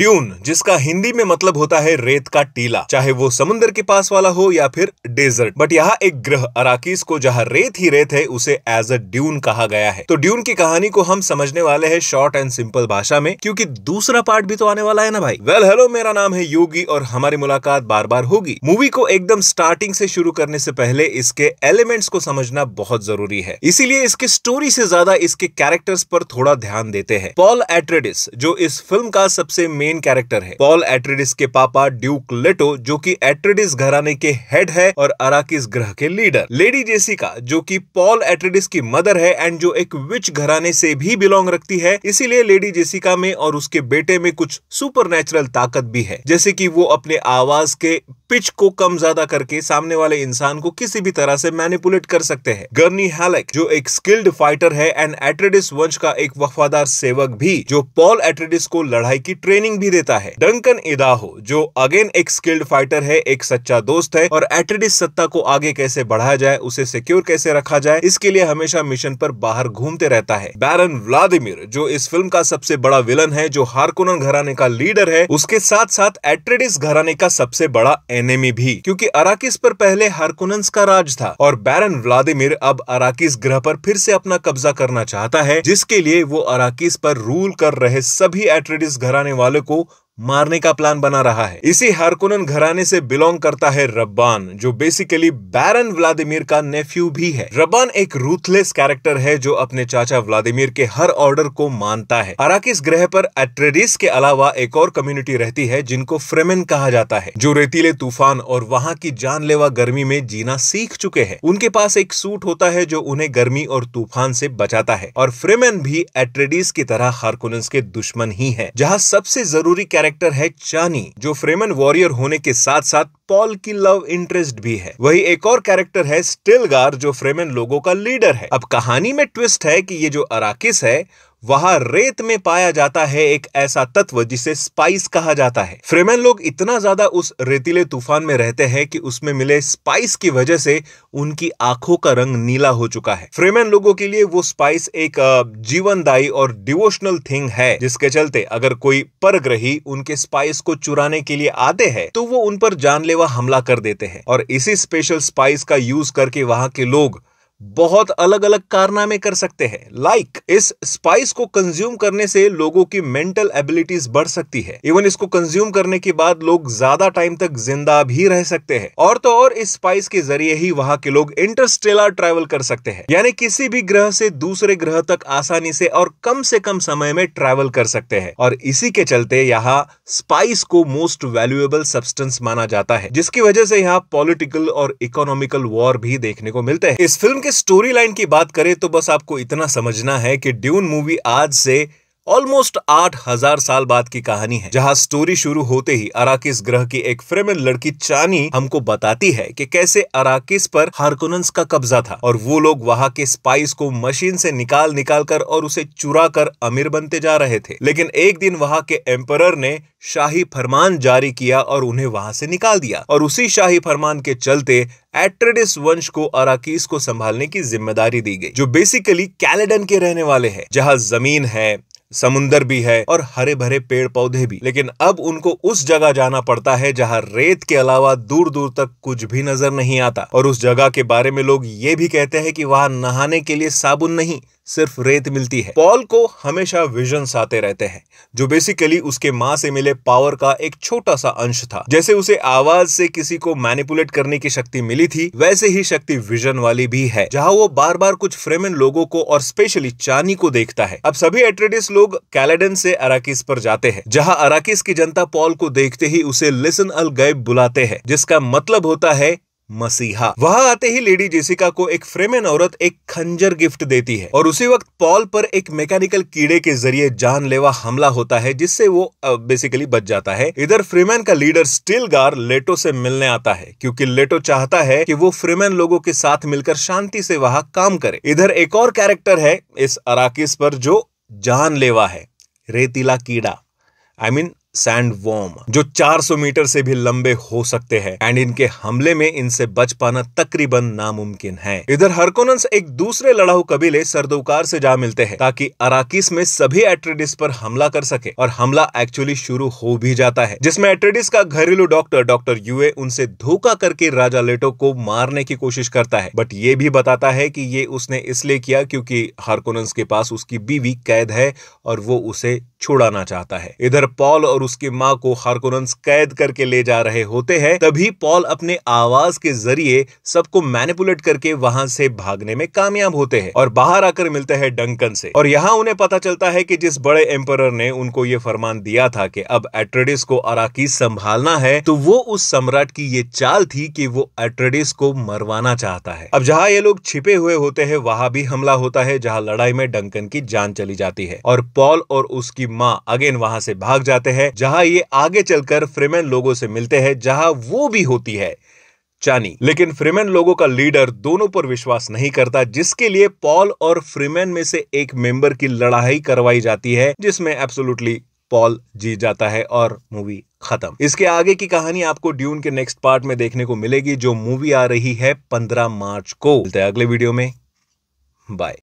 dune जिसका हिंदी में मतलब होता है रेत का टीला चाहे वो समुन्द्र के पास वाला हो या फिर डेजर्ट बट यहाँ एक ग्रह अराकीस को जहाँ रेत ही रेत है उसे एज अ ड्यून कहा गया है तो ड्यून की कहानी को हम समझने वाले हैं शॉर्ट एंड सिंपल भाषा में क्योंकि दूसरा पार्ट भी तो आने वाला है ना भाई वेल well, हेलो मेरा नाम है योगी और हमारी मुलाकात बार बार होगी मूवी को एकदम स्टार्टिंग से शुरू करने से पहले इसके एलिमेंट्स को समझना बहुत जरूरी है इसीलिए इसके स्टोरी से ज्यादा इसके कैरेक्टर्स पर थोड़ा ध्यान देते हैं पॉल एट्रेडिस जो इस फिल्म का सबसे मेन मेन कैरेक्टर है पॉल एट्रेडिस के पापा ड्यूक लेटो जो कि एट्रेडिस घराने के हेड है और अराकिस ग्रह के लीडर लेडी जेसिका जो की पॉल एट्रेडिस की मदर है एंड जो एक विच घराने से भी बिलोंग रखती है इसीलिए लेडी जेसिका में और उसके बेटे में कुछ सुपर ताकत भी है जैसे की वो अपने आवाज के पिच को कम ज्यादा करके सामने वाले इंसान को किसी भी तरह से मैनिपुलेट कर सकते हैं गर्नी हैलेक जो एक स्किल्ड फाइटर है एंड एट्रेडिस वंश का एक वफादार सेवक भी जो पॉल एट्रेडिस को लड़ाई की ट्रेनिंग भी देता है डंकन इदाहो जो अगेन एक स्किल्ड फाइटर है एक सच्चा दोस्त है और एट्रेडिस सत्ता को आगे कैसे बढ़ाया जाए उसे सिक्योर कैसे रखा जाए इसके लिए हमेशा मिशन पर बाहर घूमते रहता है बैरन व्लादिमिर जो इस फिल्म का सबसे बड़ा विलन है जो हारकोनन घराने का लीडर है उसके साथ साथ एट्रेडिस घराने का सबसे बड़ा एनेमी भी क्योंकि अराकिस पर पहले हारकोनंस का राज था और बैरन व्लादिमिर अब अराकिस ग्रह पर फिर से अपना कब्जा करना चाहता है जिसके लिए वो अराकिस पर रूल कर रहे सभी एट्रेडिस घराने वाले को मारने का प्लान बना रहा है इसी हारकोनन घराने से बिलोंग करता है रब्बान जो बेसिकली बैरन व्लादिमीर का नेफ्यू भी है रब्बान एक रूथलेस कैरेक्टर है जो अपने चाचा व्लादिमीर के हर ऑर्डर को मानता है अराकिस ग्रह पर एट्रेडिस के अलावा एक और कम्युनिटी रहती है जिनको फ्रेमेन कहा जाता है जो रेतीले तूफान और वहाँ की जानलेवा गर्मी में जीना सीख चुके हैं उनके पास एक सूट होता है जो उन्हें गर्मी और तूफान से बचाता है और फ्रेमेन भी एट्रेडिस की तरह हारकुन के दुश्मन ही है जहाँ सबसे जरूरी कैरेक्टर कैरेक्टर है चानी जो फ्रेमन वॉरियर होने के साथ साथ पॉल की लव इंटरेस्ट भी है वही एक और कैरेक्टर है स्टिलगार जो फ्रेमन लोगों का लीडर है अब कहानी में ट्विस्ट है कि ये जो अराकिस है वहां रेत में पाया जाता है एक ऐसा तत्व जिसे स्पाइस कहा जाता है फ्रेमन लोग इतना ज्यादा उस रेतीले तूफान में रहते हैं कि उसमें मिले स्पाइस की वजह से उनकी आंखों का रंग नीला हो चुका है फ्रेमैन लोगों के लिए वो स्पाइस एक जीवनदायी और डिवोशनल थिंग है जिसके चलते अगर कोई परग्रही उनके स्पाइस को चुराने के लिए आते हैं तो वो उन पर जानलेवा हमला कर देते हैं और इसी स्पेशल स्पाइस का यूज करके वहां के लोग बहुत अलग अलग कारनामे कर सकते हैं लाइक like, इस स्पाइस को कंज्यूम करने से लोगों की मेंटल एबिलिटीज बढ़ सकती है इवन इसको कंज्यूम करने के बाद लोग ज्यादा टाइम तक जिंदा भी रह सकते हैं और तो और इस स्पाइस के जरिए ही वहाँ के लोग इंटरस्टेलर ट्रेवल कर सकते हैं यानी किसी भी ग्रह से दूसरे ग्रह तक आसानी से और कम से कम समय में ट्रेवल कर सकते हैं और इसी के चलते यहाँ स्पाइस को मोस्ट वैल्यूएबल सब्सटेंस माना जाता है जिसकी वजह से यहाँ पॉलिटिकल और इकोनॉमिकल वॉर भी देखने को मिलते हैं इस फिल्म के स्टोरी लाइन की बात करें तो बस आपको इतना समझना है कि ड्यून मूवी आज से ऑलमोस्ट आठ हजार साल बाद की कहानी है जहां स्टोरी शुरू होते ही अराकिस ग्रह की एक फ्रेमिन लड़की चानी हमको बताती है कि कैसे अराकिस पर हार्कोनस का कब्जा था और वो लोग वहां के स्पाइस को मशीन से निकाल निकाल कर और उसे चुरा कर अमीर बनते जा रहे थे लेकिन एक दिन वहाँ के एम्पर ने शाही फरमान जारी किया और उन्हें वहां से निकाल दिया और उसी शाही फरमान के चलते एट्रेडिस वंश को अराकीस को संभालने की जिम्मेदारी दी गई जो बेसिकली कैलेडन के रहने वाले हैं जहां जमीन है समुन्दर भी है और हरे भरे पेड़ पौधे भी लेकिन अब उनको उस जगह जाना पड़ता है जहाँ रेत के अलावा दूर दूर तक कुछ भी नजर नहीं आता और उस जगह के बारे में लोग ये भी कहते हैं कि वहाँ नहाने के लिए साबुन नहीं सिर्फ रेत मिलती है पॉल को हमेशा विजन आते रहते हैं जो बेसिकली उसके माँ से मिले पावर का एक छोटा सा अंश था जैसे उसे आवाज से किसी को मैनिपुलेट करने की शक्ति मिली थी वैसे ही शक्ति विजन वाली भी है जहाँ वो बार बार कुछ फ्रेमन लोगों को और स्पेशली चानी को देखता है अब सभी एट्रेडिस लोग कैलेडन से अराकिस पर जाते हैं जहाँ अराकिस की जनता पॉल को देखते ही उसे लिसन अल गैब बुलाते हैं जिसका मतलब होता है मसीहा वहां आते ही लेडी जेसिका को एक फ्रेमेन औरत एक खंजर गिफ्ट देती है और उसी वक्त पॉल पर एक मैकेनिकल कीड़े के जरिए जानलेवा हमला होता है जिससे वो बेसिकली बच जाता है इधर फ्रीमैन का लीडर स्टीलगार लेटो से मिलने आता है क्योंकि लेटो चाहता है कि वो फ्रीमैन लोगों के साथ मिलकर शांति से वहां काम करे इधर एक और कैरेक्टर है इस अराकिस पर जो जानलेवा है रेतीला कीड़ा I I mean mean, sand worm जो 400 मीटर से भी लंबे हो सकते हैं एंड इनके हमले में इनसे बच पाना तकरीबन नामुमकिन है इधर हरकोनंस एक दूसरे लड़ाऊ कबीले सरदोकार से जा मिलते हैं ताकि अराकिस में सभी एट्रेडिस पर हमला कर सके और हमला एक्चुअली शुरू हो भी जाता है जिसमें एट्रेडिस का घरेलू डॉक्टर डॉक्टर यूए उनसे धोखा करके राजा लेटो को मारने की कोशिश करता है बट ये भी बताता है की ये उसने इसलिए किया क्यूँकी हारकोनंस के पास उसकी बीवी कैद है और वो उसे छुड़ाना चाहता है इधर पॉल और उसकी माँ को हारकोनंस कैद करके ले जा रहे होते हैं तभी पॉल अपने आवाज के जरिए सबको मैनिपुलेट करके वहां से भागने में कामयाब होते हैं और बाहर आकर मिलते हैं डंकन से और यहाँ उन्हें पता चलता है कि जिस बड़े एम्पर ने उनको ये फरमान दिया था कि अब एट्रेडिस को अराकीस संभालना है तो वो उस सम्राट की ये चाल थी कि वो एट्रेडिस को मरवाना चाहता है अब जहाँ ये लोग छिपे हुए होते हैं वहां भी हमला होता है जहाँ लड़ाई में डंकन की जान चली जाती है और पॉल और उसकी की माँ अगेन वहाँ से भाग जाते हैं जहाँ ये आगे चलकर फ्रेमेन लोगों से मिलते हैं जहाँ वो भी होती है चानी लेकिन फ्रीमैन लोगों का लीडर दोनों पर विश्वास नहीं करता जिसके लिए पॉल और फ्रीमैन में से एक मेंबर की लड़ाई करवाई जाती है जिसमें एब्सोल्युटली पॉल जीत जाता है और मूवी खत्म इसके आगे की कहानी आपको ड्यून के नेक्स्ट पार्ट में देखने को मिलेगी जो मूवी आ रही है पंद्रह मार्च को मिलते अगले वीडियो में बाय